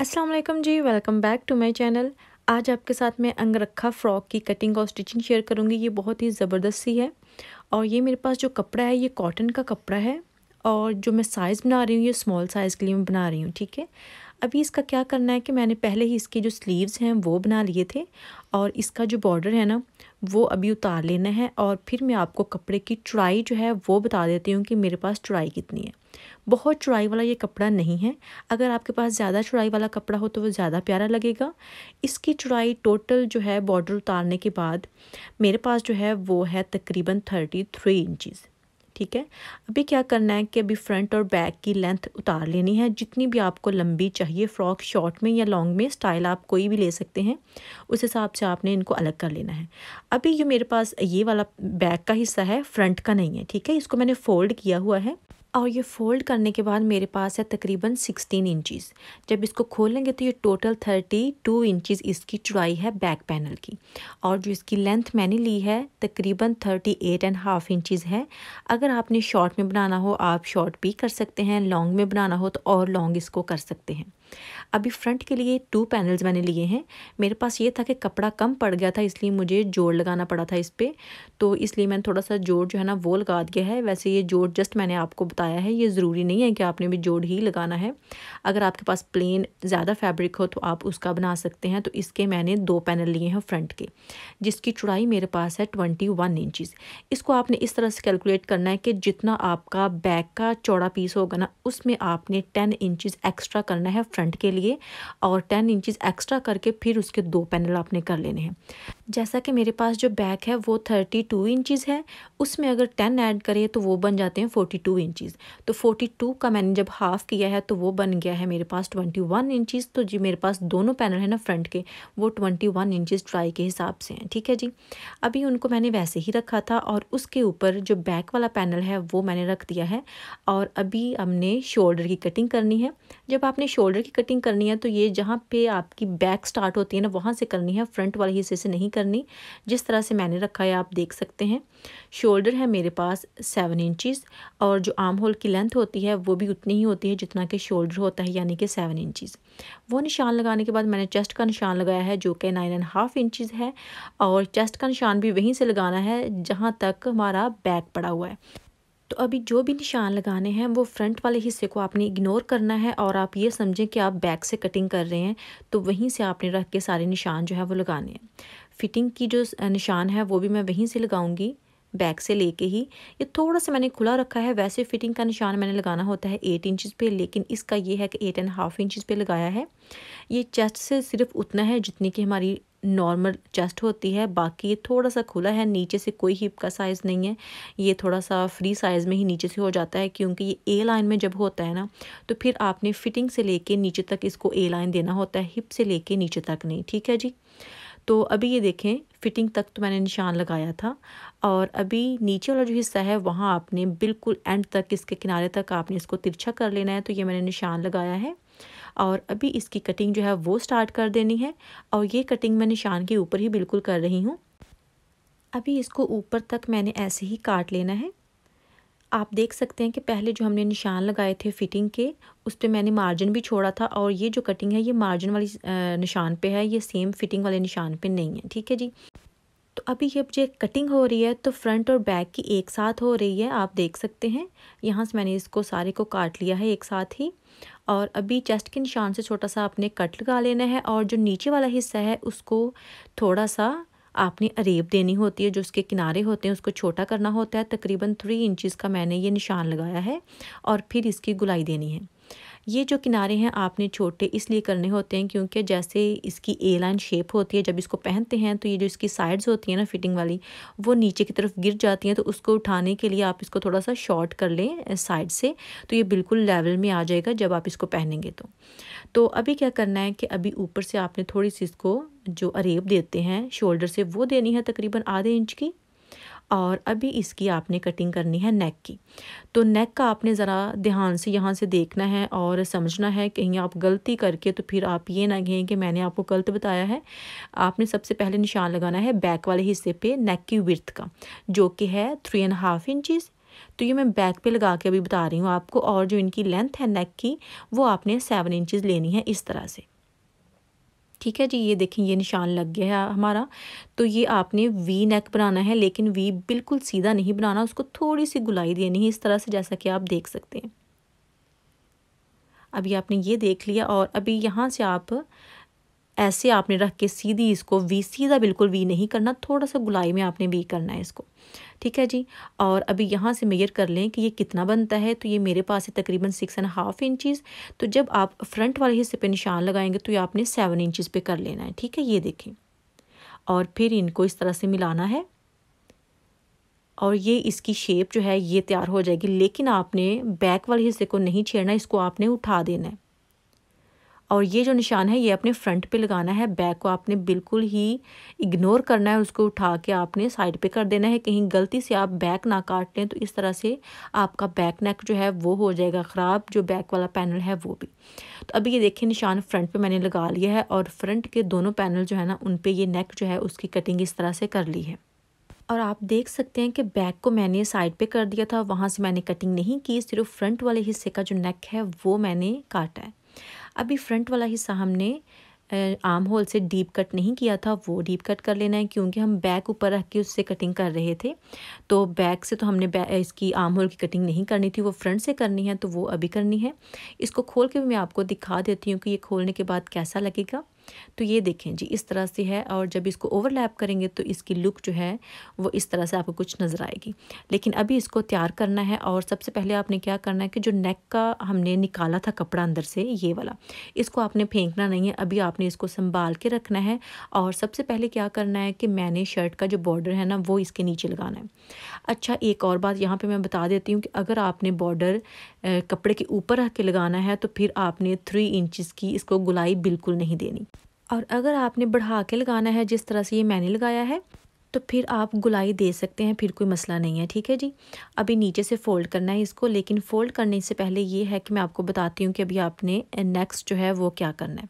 Aslam ji welcome back to my channel आज आपके साथ मैं अंगरखा फ़्रॉक की कटिंग और स्टिचिंग शेयर करूँगी ये बहुत ही ज़बरदस्त सी है और ये मेरे पास जो कपड़ा है ये कॉटन का कपड़ा है और जो मैं साइज़ बना रही हूँ ये स्मॉल साइज़ के लिए मैं बना रही हूँ ठीक है अभी इसका क्या करना है कि मैंने पहले ही इसके जो स्लीव्स हैं वो बना लिए थे और इसका जो बॉर्डर है ना वो अभी उतार लेना है और फिर मैं आपको कपड़े की चुड़ाई जो है वो बता देती हूँ कि मेरे पास चुड़ाई कितनी है बहुत चुड़ाई वाला ये कपड़ा नहीं है अगर आपके पास ज़्यादा चुड़ाई वाला कपड़ा हो तो वो ज़्यादा प्यारा लगेगा इसकी चुड़ाई टोटल जो है बॉर्डर उतारने के बाद मेरे पास जो है वो है तकरीबन थर्टी थ्री इंचज़ ठीक है अभी क्या करना है कि अभी फ्रंट और बैक की लेंथ उतार लेनी है जितनी भी आपको लंबी चाहिए फ्रॉक शॉर्ट में या लॉन्ग में स्टाइल आप कोई भी ले सकते हैं उस हिसाब से आपने इनको अलग कर लेना है अभी ये मेरे पास ये वाला बैक का हिस्सा है फ्रंट का नहीं है ठीक है इसको मैंने फोल्ड किया हुआ है और ये फ़ोल्ड करने के बाद मेरे पास है तकरीबन 16 इंचज़ जब इसको खोलेंगे तो ये टोटल 32 इंचज़ इसकी चौड़ाई है बैक पैनल की और जो इसकी लेंथ मैंने ली है तकरीबन 38 एंड हाफ इंचज़ है अगर आपने शॉर्ट में बनाना हो आप शॉर्ट भी कर सकते हैं लॉन्ग में बनाना हो तो और लॉन्ग इसको कर सकते हैं अभी फ्रंट के लिए टू पैनल्स मैंने लिए हैं मेरे पास ये था कि कपड़ा कम पड़ गया था इसलिए मुझे जोड़ लगाना पड़ा था इस पर तो इसलिए मैंने थोड़ा सा जोड़ जो है ना वो लगा दिया है वैसे ये जोड़ जस्ट मैंने आपको बताया है ये ज़रूरी नहीं है कि आपने भी जोड़ ही लगाना है अगर आपके पास प्लेन ज़्यादा फैब्रिक हो तो आप उसका बना सकते हैं तो इसके मैंने दो पैनल लिए हैं फ्रंट के जिसकी चुड़ाई मेरे पास है ट्वेंटी वन इंचज़ इसको आपने इस तरह से कैलकुलेट करना है कि जितना आपका बैक का चौड़ा पीस होगा ना उसमें आपने टेन इंचज़ एक्स्ट्रा करना है फ्रंट के लिए लिए और टेन इंचज़ एक्स्ट्रा करके फिर उसके दो पैनल आपने कर लेने हैं जैसा कि मेरे पास जो बैक है वो थर्टी टू इंचज़ है उसमें अगर टेन ऐड करें तो वो बन जाते हैं फोर्टी टू इंचज़ तो फोर्टी टू का मैंने जब हाफ़ किया है तो वो बन गया है मेरे पास ट्वेंटी वन इंचज़ तो जी मेरे पास दोनों पैनल हैं ना फ्रंट के वो ट्वेंटी वन इंचज़ ट्राई के हिसाब से हैं ठीक है जी अभी उनको मैंने वैसे ही रखा था और उसके ऊपर जो बैक वाला पैनल है वो मैंने रख दिया है और अभी हमने शोल्डर की कटिंग करनी है जब आपने शोल्डर की कटिंग करनी है तो ये जहाँ पर आपकी बैक स्टार्ट होती है ना वहाँ से करनी है फ्रंट वाले हिस्से से नहीं करनी जिस तरह से मैंने रखा है आप देख सकते हैं शोल्डर है मेरे पास सेवन इंचज़ और जो आर्म होल की लेंथ होती है वो भी उतनी ही होती है जितना कि शोल्डर होता है यानी कि सेवन इंचज़ वो निशान लगाने के बाद मैंने चेस्ट का निशान लगाया है जो कि नाइन एंड हाफ इंचज़ है और चेस्ट का निशान भी वहीं से लगाना है जहाँ तक हमारा बैक पड़ा हुआ है तो अभी जो भी निशान लगाने हैं वो फ्रंट वाले हिस्से को आपने इग्नोर करना है और आप ये समझें कि आप बैक से कटिंग कर रहे हैं तो वहीं से आपने रख के सारे निशान जो है वो लगाने हैं फिटिंग की जो निशान है वो भी मैं वहीं से लगाऊंगी बैक से लेके ही ये थोड़ा सा मैंने खुला रखा है वैसे फिटिंग का निशान मैंने लगाना होता है एट इंचज़ पे लेकिन इसका ये है कि एट एंड हाफ इंचज़ पे लगाया है ये चेस्ट से सिर्फ उतना है जितनी कि हमारी नॉर्मल चेस्ट होती है बाकी ये थोड़ा सा खुला है नीचे से कोई हिप का साइज़ नहीं है ये थोड़ा सा फ्री साइज़ में ही नीचे से हो जाता है क्योंकि ये ए लाइन में जब होता है ना तो फिर आपने फिटिंग से लेके नीचे तक इसको ए लाइन देना होता है हिप से लेके नीचे तक नहीं ठीक है जी तो अभी ये देखें फिटिंग तक तो मैंने निशान लगाया था और अभी नीचे वाला जो हिस्सा है वहाँ आपने बिल्कुल एंड तक इसके किनारे तक आपने इसको तिरछा कर लेना है तो ये मैंने निशान लगाया है और अभी इसकी कटिंग जो है वो स्टार्ट कर देनी है और ये कटिंग मैं निशान के ऊपर ही बिल्कुल कर रही हूँ अभी इसको ऊपर तक मैंने ऐसे ही काट लेना है आप देख सकते हैं कि पहले जो हमने निशान लगाए थे फिटिंग के उस पर मैंने मार्जिन भी छोड़ा था और ये जो कटिंग है ये मार्जिन वाली निशान पे है ये सेम फिटिंग वाले निशान पे नहीं है ठीक है जी तो अभी ये जो कटिंग हो रही है तो फ्रंट और बैक की एक साथ हो रही है आप देख सकते हैं यहाँ से मैंने इसको सारे को काट लिया है एक साथ ही और अभी चेस्ट के निशान से छोटा सा आपने कट लगा लेना है और जो नीचे वाला हिस्सा है उसको थोड़ा सा आपने अरेब देनी होती है जो उसके किनारे होते हैं उसको छोटा करना होता है तकरीबन थ्री इंचज़ का मैंने ये निशान लगाया है और फिर इसकी गुलाई देनी है ये जो किनारे हैं आपने छोटे इसलिए करने होते हैं क्योंकि जैसे इसकी ए लाइन शेप होती है जब इसको पहनते हैं तो ये जो इसकी साइड्स होती हैं ना फिटिंग वाली वो नीचे की तरफ गिर जाती हैं तो उसको उठाने के लिए आप इसको थोड़ा सा शॉर्ट कर लें साइड से तो ये बिल्कुल लेवल में आ जाएगा जब आप इसको पहनेंगे तो तो अभी क्या करना है कि अभी ऊपर से आपने थोड़ी सी इसको जो अरेब देते हैं शोल्डर से वो देनी है तकरीबन आधे इंच की और अभी इसकी आपने कटिंग करनी है नेक की तो नेक का आपने ज़रा ध्यान से यहाँ से देखना है और समझना है कहीं आप गलती करके तो फिर आप ये ना कहें कि मैंने आपको गलत बताया है आपने सबसे पहले निशान लगाना है बैक वाले हिस्से पे नेक की विर्थ का जो कि है थ्री एंड हाफ इंचज़ तो ये मैं बैक पे लगा के अभी बता रही हूँ आपको और जो इनकी लेंथ है नेक की वो आपने सेवन इंचज़ लेनी है इस तरह से ठीक है जी ये देखें ये निशान लग गया है हमारा तो ये आपने वी नेक बनाना है लेकिन वी बिल्कुल सीधा नहीं बनाना उसको थोड़ी सी गुलाई देनी है इस तरह से जैसा कि आप देख सकते हैं अभी आपने ये देख लिया और अभी यहाँ से आप ऐसे आपने रख के सीधी इसको वी सीधा बिल्कुल वी नहीं करना थोड़ा सा गुलाई में आपने वी करना है इसको ठीक है जी और अभी यहाँ से मेयर कर लें कि ये कितना बनता है तो ये मेरे पास है तकरीबन सिक्स एंड हाफ इंचज़ तो जब आप फ्रंट वाले हिस्से पे निशान लगाएंगे तो ये आपने सेवन इंचज़ पे कर लेना है ठीक है ये देखें और फिर इनको इस तरह से मिलाना है और ये इसकी शेप जो है ये तैयार हो जाएगी लेकिन आपने बैक वाले हिस्से को नहीं छेड़ना इसको आपने उठा देना है और ये जो निशान है ये अपने फ्रंट पे लगाना है बैक को आपने बिल्कुल ही इग्नोर करना है उसको उठा के आपने साइड पे कर देना है कहीं गलती से आप बैक ना काट लें तो इस तरह से आपका बैक नेक जो है वो हो जाएगा ख़राब जो बैक वाला पैनल है वो भी तो अभी ये देखिए निशान फ्रंट पर मैंने लगा लिया है और फ्रंट के दोनों पैनल जो है ना उन पर ये नेक जो है उसकी कटिंग इस तरह से कर ली है और आप देख सकते हैं कि बैक को मैंने साइड पे कर दिया था वहाँ से मैंने कटिंग नहीं की सिर्फ फ्रंट वाले हिस्से का जो नेक है वो मैंने काटा है अभी फ्रंट वाला हिस्सा हमने आर्म होल से डीप कट नहीं किया था वो डीप कट कर लेना है क्योंकि हम बैक ऊपर रख के उससे कटिंग कर रहे थे तो बैक से तो हमने इसकी आर्म होल की कटिंग नहीं करनी थी वो फ्रंट से करनी है तो वो अभी करनी है इसको खोल के भी मैं आपको दिखा देती हूँ कि ये खोलने के बाद कैसा लगेगा तो ये देखें जी इस तरह से है और जब इसको ओवरलैप करेंगे तो इसकी लुक जो है वो इस तरह से आपको कुछ नज़र आएगी लेकिन अभी इसको तैयार करना है और सबसे पहले आपने क्या करना है कि जो नेक का हमने निकाला था कपड़ा अंदर से ये वाला इसको आपने फेंकना नहीं है अभी आपने इसको संभाल के रखना है और सबसे पहले क्या करना है कि मैंने शर्ट का जो बॉर्डर है ना वो इसके नीचे लगाना है अच्छा एक और बात यहाँ पर मैं बता देती हूँ कि अगर आपने बॉर्डर कपड़े के ऊपर रख के लगाना है तो फिर आपने थ्री इंचज़ की इसको गुलाई बिल्कुल नहीं देनी और अगर आपने बढ़ा के लगाना है जिस तरह से ये मैंने लगाया है तो फिर आप गुलाई दे सकते हैं फिर कोई मसला नहीं है ठीक है जी अभी नीचे से फ़ोल्ड करना है इसको लेकिन फ़ोल्ड करने से पहले ये है कि मैं आपको बताती हूँ कि अभी आपने नेक्स्ट जो है वो क्या करना है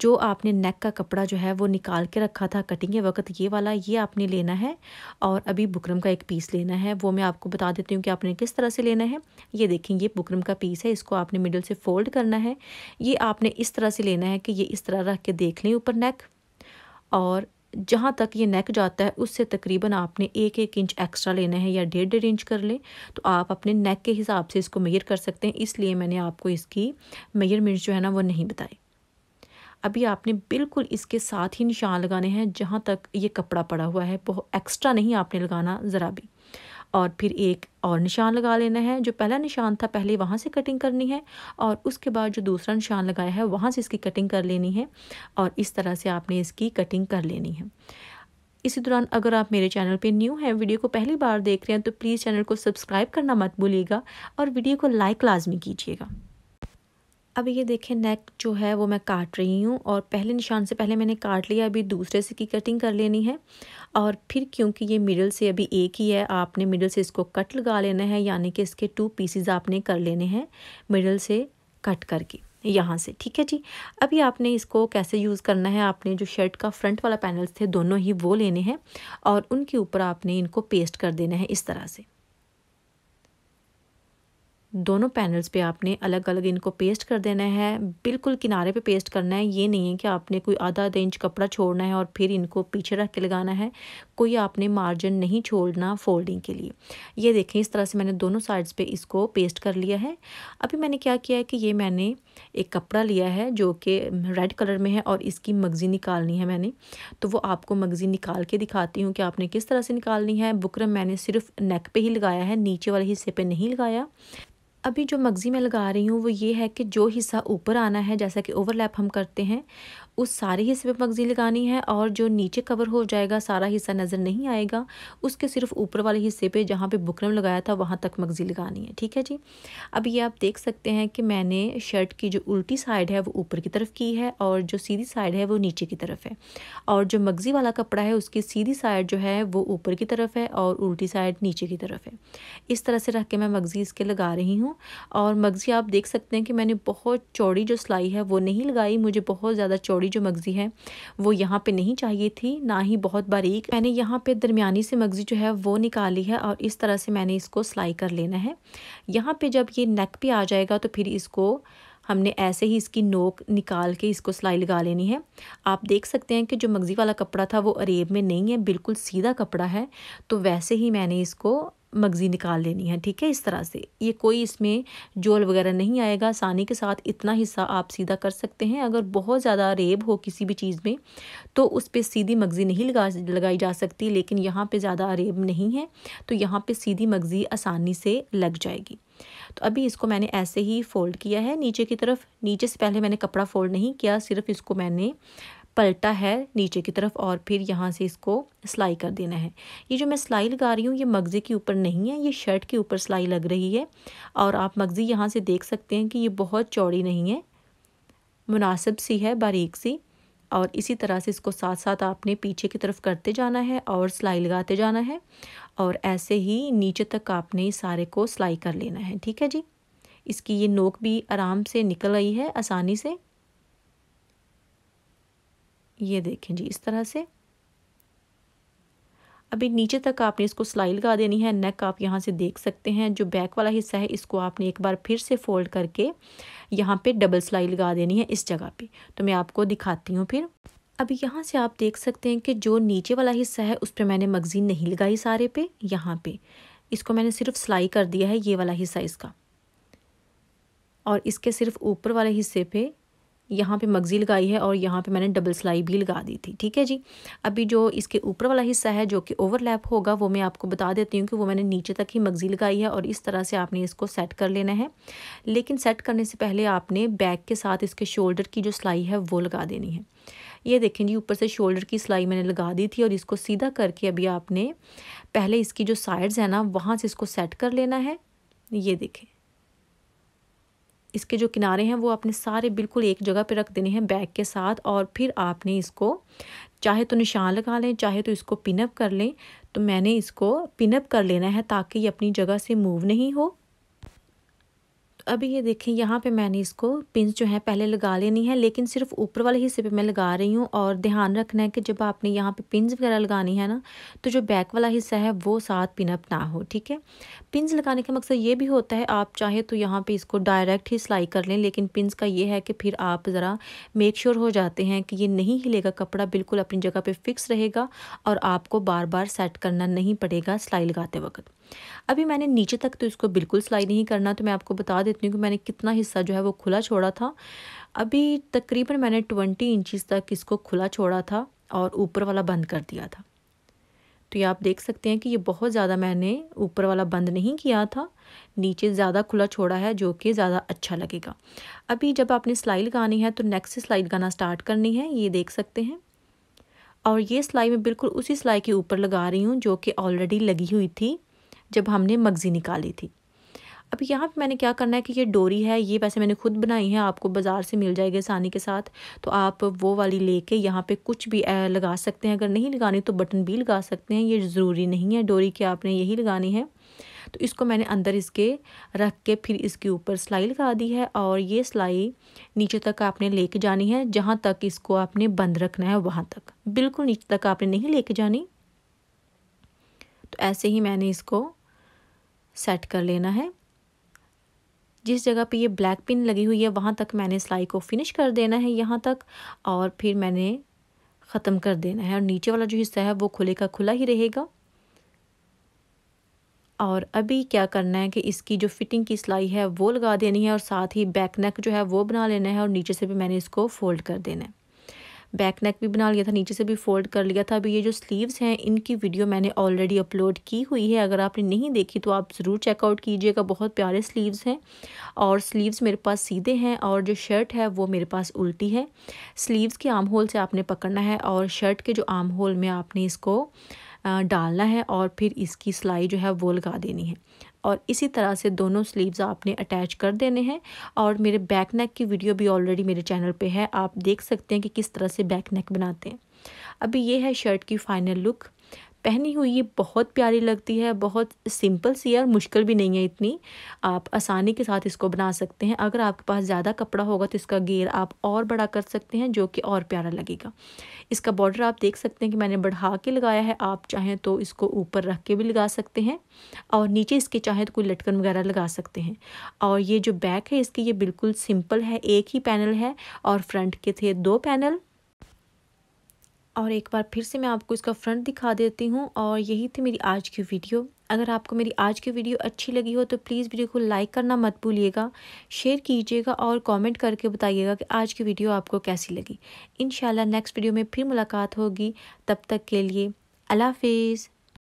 जो आपने नेक का कपड़ा जो है वो निकाल के रखा था कटिंग के वक्त ये वाला ये आपने लेना है और अभी बुकरम का एक पीस लेना है वो मैं आपको बता देती हूँ कि आपने किस तरह से लेना है ये देखें ये बुकरम का पीस है इसको आपने मिडल से फ़ोल्ड करना है ये आपने इस तरह से लेना है कि ये इस तरह रख के देख लें ऊपर नेक और जहाँ तक ये नेक जाता है उससे तकरीबन आपने एक एक इंच एक्स्ट्रा लेना है या डेढ़ डेढ़ इंच कर लें तो आप अपने नेक के हिसाब से इसको मेयर कर सकते हैं इसलिए मैंने आपको इसकी मेयरमेंट जो है ना वो नहीं बताई अभी आपने बिल्कुल इसके साथ ही निशान लगाने हैं जहाँ तक ये कपड़ा पड़ा हुआ है बहुत एक्स्ट्रा नहीं आपने लगाना ज़रा भी और फिर एक और निशान लगा लेना है जो पहला निशान था पहले वहाँ से कटिंग करनी है और उसके बाद जो दूसरा निशान लगाया है वहाँ से इसकी कटिंग कर लेनी है और इस तरह से आपने इसकी कटिंग कर लेनी है इसी दौरान अगर आप मेरे चैनल पे न्यू हैं वीडियो को पहली बार देख रहे हैं तो प्लीज़ चैनल को सब्सक्राइब करना मत भूलिएगा और वीडियो को लाइक लाजमी कीजिएगा अब ये देखें नेक जो है वो मैं काट रही हूँ और पहले निशान से पहले मैंने काट लिया अभी दूसरे से की कटिंग कर लेनी है और फिर क्योंकि ये मिडल से अभी एक ही है आपने मिडल से इसको कट लगा लेना है यानी कि इसके टू पीसीज आपने कर लेने हैं मिडल से कट करके यहाँ से ठीक है जी अभी आपने इसको कैसे यूज़ करना है आपने जो शर्ट का फ्रंट वाला पैनल्स थे दोनों ही वो लेने हैं और उनके ऊपर आपने इनको पेस्ट कर देना है इस तरह से दोनों पैनल्स पे आपने अलग अलग इनको पेस्ट कर देना है बिल्कुल किनारे पे पेस्ट करना है ये नहीं है कि आपने कोई आधा आधा इंच कपड़ा छोड़ना है और फिर इनको पीछे रख के लगाना है कोई आपने मार्जिन नहीं छोड़ना फोल्डिंग के लिए ये देखें इस तरह से मैंने दोनों साइड्स पे इसको पेस्ट कर लिया है अभी मैंने क्या किया है कि ये मैंने एक कपड़ा लिया है जो कि रेड कलर में है और इसकी मगज़ी निकालनी है मैंने तो वो आपको मगज़ी निकाल के दिखाती हूँ कि आपने किस तरह से निकालनी है बुकरम मैंने सिर्फ नेक पर ही लगाया है नीचे वाले हिस्से पर नहीं लगाया अभी जो मगज़ी मैं लगा रही हूँ वो ये है कि जो हिस्सा ऊपर आना है जैसा कि ओवरलैप हम करते हैं उस सारे हिस्से पर मगजी लगानी है और जो नीचे कवर हो जाएगा सारा हिस्सा नज़र नहीं आएगा उसके सिर्फ ऊपर वाले हिस्से पे जहाँ पे बुकरम लगाया था वहाँ तक मगजी लगानी है ठीक है जी अब ये आप देख सकते हैं कि मैंने शर्ट की जो उल्टी साइड है वो ऊपर की तरफ की है और जो सीधी साइड है वो नीचे की तरफ है और जो मगजी वाला कपड़ा है उसकी सीधी साइड जो है वो ऊपर की तरफ है और उल्टी साइड नीचे की तरफ है इस तरह से रख के मैं मगजी इसके लगा रही हूँ और मगजी आप देख सकते हैं कि मैंने बहुत चौड़ी जो सिलाई है वो नहीं लगाई मुझे बहुत ज़्यादा चौड़ी थोड़ी जो मगज़ी है वो यहाँ पे नहीं चाहिए थी ना ही बहुत बारीक मैंने यहाँ पे दरमियानी से मगज़ी जो है वो निकाली है और इस तरह से मैंने इसको सिलाई कर लेना है यहाँ पे जब ये नेक पे आ जाएगा तो फिर इसको हमने ऐसे ही इसकी नोक निकाल के इसको सिलाई लगा लेनी है आप देख सकते हैं कि जो मगज़ी वाला कपड़ा था वो अरेब में नहीं है बिल्कुल सीधा कपड़ा है तो वैसे ही मैंने इसको मगज़ी निकाल लेनी है ठीक है इस तरह से ये कोई इसमें जोल वगैरह नहीं आएगा आसानी के साथ इतना हिस्सा आप सीधा कर सकते हैं अगर बहुत ज़्यादा रेब हो किसी भी चीज़ में तो उस पर सीधी मगज़ी नहीं लगा लगाई जा सकती लेकिन यहाँ पर ज़्यादा रेब नहीं है तो यहाँ पर सीधी मगज़ी आसानी से लग जाएगी तो अभी इसको मैंने ऐसे ही फ़ोल्ड किया है नीचे की तरफ नीचे से पहले मैंने कपड़ा फ़ोल्ड नहीं किया सिर्फ इसको मैंने पलटा है नीचे की तरफ और फिर यहाँ से इसको सिलाई कर देना है ये जो मैं सिलाई लगा रही हूँ ये मगज़े के ऊपर नहीं है ये शर्ट के ऊपर सिलाई लग रही है और आप मगज़ी यहाँ से देख सकते हैं कि ये बहुत चौड़ी नहीं है मुनासिब सी है बारीक सी और इसी तरह से इसको साथ साथ आपने पीछे की तरफ करते जाना है और सिलाई लगाते जाना है और ऐसे ही नीचे तक आपने सारे को सिलाई कर लेना है ठीक है जी इसकी ये नोक भी आराम से निकल आई है आसानी से ये देखें जी इस तरह से अभी नीचे तक आपने इसको सिलाई लगा देनी है नेक आप यहाँ से देख सकते हैं जो बैक वाला हिस्सा है इसको आपने एक बार फिर से फोल्ड करके यहाँ पे डबल सिलाई लगा देनी है इस जगह पे तो मैं आपको दिखाती हूँ फिर अब यहाँ से आप देख सकते हैं कि जो नीचे वाला हिस्सा है उस पर मैंने मगजीन नहीं लगाई सारे पे यहाँ पर इसको मैंने सिर्फ सिलाई कर दिया है ये वाला हिस्सा इसका और इसके सिर्फ ऊपर वाले हिस्से पे यहाँ पे मगज़ी लगाई है और यहाँ पे मैंने डबल सिलाई भी लगा दी थी ठीक है जी अभी जो इसके ऊपर वाला हिस्सा है जो कि ओवरलैप होगा वो मैं आपको बता देती हूँ कि वो मैंने नीचे तक ही मगज़ी लगाई है और इस तरह से आपने इसको सेट कर लेना है लेकिन सेट करने से पहले आपने बैक के साथ इसके शोल्डर की जो सिलाई है वो लगा देनी है ये देखें जी ऊपर से शोल्डर की सिलाई मैंने लगा दी थी और इसको सीधा करके अभी आपने पहले इसकी जो साइड्स है ना वहाँ से इसको सेट कर लेना है ये देखें इसके जो किनारे हैं वो आपने सारे बिल्कुल एक जगह पे रख देने हैं बैग के साथ और फिर आपने इसको चाहे तो निशान लगा लें चाहे तो इसको पिनअप कर लें तो मैंने इसको पिनअप कर लेना है ताकि ये अपनी जगह से मूव नहीं हो तो अभी ये देखें यहाँ पे मैंने इसको पिंस जो है पहले लगा लेनी है लेकिन सिर्फ ऊपर वाले हिस्से पे मैं लगा रही हूँ और ध्यान रखना है कि जब आपने यहाँ पे पिंस वगैरह लगानी है ना तो जो बैक वाला हिस्सा है वो साथ पिनअप ना हो ठीक है पिंस लगाने का मकसद ये भी होता है आप चाहे तो यहाँ पर इसको डायरेक्ट ही सिलाई कर लें लेकिन पिंस का ये है कि फिर आप ज़रा मेक श्योर हो जाते हैं कि ये नहीं हिलेगा कपड़ा बिल्कुल अपनी जगह पर फिक्स रहेगा और आपको बार बार सेट करना नहीं पड़ेगा सिलाई लगाते वक्त अभी मैंने नीचे तक तो इसको बिल्कुल सिलाई नहीं करना तो मैं आपको बता देती हूँ कि मैंने कितना हिस्सा जो है वो खुला छोड़ा था अभी तकरीबन मैंने ट्वेंटी इंचज़ तक इसको खुला छोड़ा था और ऊपर वाला बंद कर दिया था तो ये आप देख सकते हैं कि ये बहुत ज़्यादा मैंने ऊपर वाला बंद नहीं किया था नीचे ज़्यादा खुला छोड़ा है जो कि ज़्यादा अच्छा लगेगा अभी जब आपने सिलाई लगानी है तो नेक्स्ट सिलाई लगाना स्टार्ट करनी है ये देख सकते हैं और ये सिलाई मैं बिल्कुल उसी सिलाई के ऊपर लगा रही हूँ जो कि ऑलरेडी लगी हुई थी जब हमने मगज़ी निकाली थी अब यहाँ पे मैंने क्या करना है कि ये डोरी है ये वैसे मैंने खुद बनाई है आपको बाज़ार से मिल जाएगी आसानी के साथ तो आप वो वाली लेके यहाँ पे कुछ भी लगा सकते हैं अगर नहीं लगानी तो बटन भी लगा सकते हैं ये ज़रूरी नहीं है डोरी की आपने यही लगानी है तो इसको मैंने अंदर इसके रख के फिर इसके ऊपर सिलाई लगा दी है और ये सिलाई नीचे तक आपने कर जानी है जहाँ तक इसको आपने बंद रखना है वहाँ तक बिल्कुल नीचे तक आपने नहीं कर जानी तो ऐसे ही मैंने इसको सेट कर लेना है जिस जगह पे ये ब्लैक पिन लगी हुई है वहाँ तक मैंने सिलाई को फिनिश कर देना है यहाँ तक और फिर मैंने ख़त्म कर देना है और नीचे वाला जो हिस्सा है वो खुले का खुला ही रहेगा और अभी क्या करना है कि इसकी जो फिटिंग की सिलाई है वो लगा देनी है और साथ ही बैक नेक जो है वो बना लेना है और नीचे से भी मैंने इसको फोल्ड कर देना है बैक नेक भी बना लिया था नीचे से भी फोल्ड कर लिया था अभी ये जो स्लीव्स हैं इनकी वीडियो मैंने ऑलरेडी अपलोड की हुई है अगर आपने नहीं देखी तो आप ज़रूर चेकआउट कीजिएगा बहुत प्यारे स्लीव्स हैं और स्लीव्स मेरे पास सीधे हैं और जो शर्ट है वो मेरे पास उल्टी है स्लीव्स के आम होल से आपने पकड़ना है और शर्ट के जो आम होल में आपने इसको डालना है और फिर इसकी सिलाई जो है वो लगा देनी है और इसी तरह से दोनों स्लीव्स आपने अटैच कर देने हैं और मेरे बैक नेक की वीडियो भी ऑलरेडी मेरे चैनल पे है आप देख सकते हैं कि किस तरह से बैक नेक बनाते हैं अभी ये है शर्ट की फ़ाइनल लुक पहनी हुई ये बहुत प्यारी लगती है बहुत सिंपल सी है और मुश्किल भी नहीं है इतनी आप आसानी के साथ इसको बना सकते हैं अगर आपके पास ज़्यादा कपड़ा होगा तो इसका गेर आप और बड़ा कर सकते हैं जो कि और प्यारा लगेगा इसका बॉर्डर आप देख सकते हैं कि मैंने बढ़ा के लगाया है आप चाहें तो इसको ऊपर रख के भी लगा सकते हैं और नीचे इसके चाहें तो कोई लटकन वगैरह लगा सकते हैं और ये जो बैक है इसकी ये बिल्कुल सिंपल है एक ही पैनल है और फ्रंट के थे दो पैनल और एक बार फिर से मैं आपको इसका फ्रंट दिखा देती हूँ और यही थी मेरी आज की वीडियो अगर आपको मेरी आज की वीडियो अच्छी लगी हो तो प्लीज़ वीडियो को लाइक करना मत भूलिएगा शेयर कीजिएगा और कमेंट करके बताइएगा कि आज की वीडियो आपको कैसी लगी इन नेक्स्ट वीडियो में फिर मुलाकात होगी तब तक के लिए अल्लाह हाफिज़